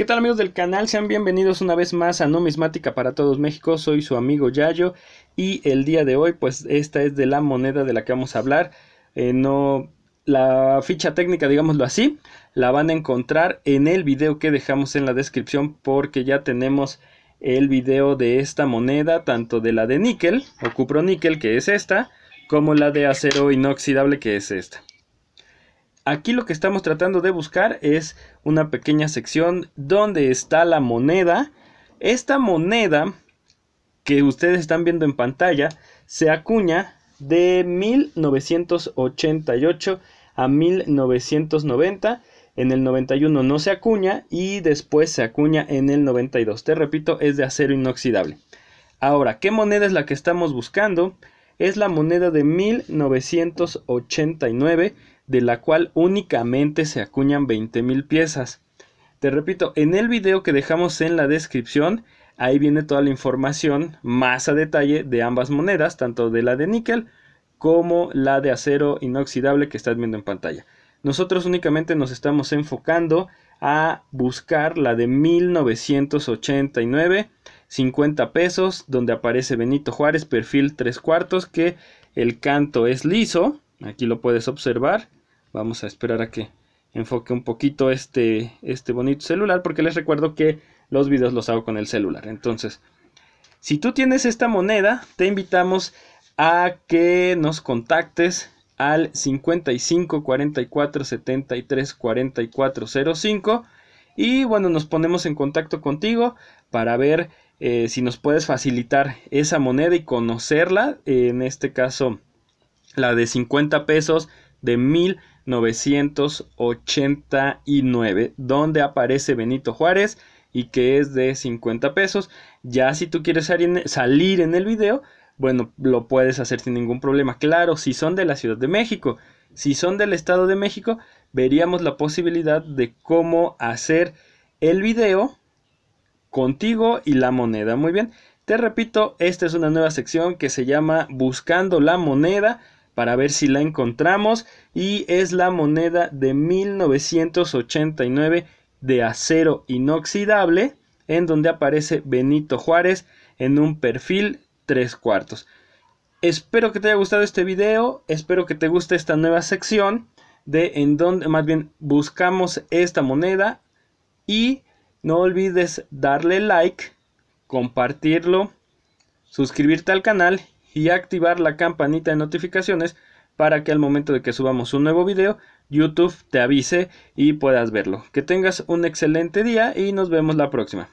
¿Qué tal amigos del canal? Sean bienvenidos una vez más a Numismática para Todos México. Soy su amigo Yayo y el día de hoy pues esta es de la moneda de la que vamos a hablar. Eh, no la ficha técnica, digámoslo así, la van a encontrar en el video que dejamos en la descripción porque ya tenemos el video de esta moneda, tanto de la de níquel o cuproníquel, níquel que es esta, como la de acero inoxidable que es esta. Aquí lo que estamos tratando de buscar es una pequeña sección donde está la moneda. Esta moneda que ustedes están viendo en pantalla se acuña de 1988 a 1990. En el 91 no se acuña y después se acuña en el 92. Te repito, es de acero inoxidable. Ahora, ¿qué moneda es la que estamos buscando? Es la moneda de 1989 de la cual únicamente se acuñan 20.000 piezas. Te repito, en el video que dejamos en la descripción, ahí viene toda la información más a detalle de ambas monedas, tanto de la de níquel como la de acero inoxidable que estás viendo en pantalla. Nosotros únicamente nos estamos enfocando a buscar la de 1989, 50 pesos, donde aparece Benito Juárez, perfil tres cuartos, que el canto es liso, aquí lo puedes observar, Vamos a esperar a que enfoque un poquito este, este bonito celular porque les recuerdo que los videos los hago con el celular. Entonces, si tú tienes esta moneda, te invitamos a que nos contactes al 55 44 73 44 05 y bueno, nos ponemos en contacto contigo para ver eh, si nos puedes facilitar esa moneda y conocerla, en este caso la de 50 pesos de 1989, donde aparece Benito Juárez y que es de 50 pesos. Ya si tú quieres salir en el video, bueno, lo puedes hacer sin ningún problema. Claro, si son de la Ciudad de México, si son del Estado de México, veríamos la posibilidad de cómo hacer el video contigo y la moneda. Muy bien, te repito, esta es una nueva sección que se llama Buscando la moneda para ver si la encontramos y es la moneda de 1989 de acero inoxidable en donde aparece Benito Juárez en un perfil tres cuartos. Espero que te haya gustado este video, espero que te guste esta nueva sección de en donde más bien buscamos esta moneda y no olvides darle like, compartirlo, suscribirte al canal y activar la campanita de notificaciones para que al momento de que subamos un nuevo video, YouTube te avise y puedas verlo. Que tengas un excelente día y nos vemos la próxima.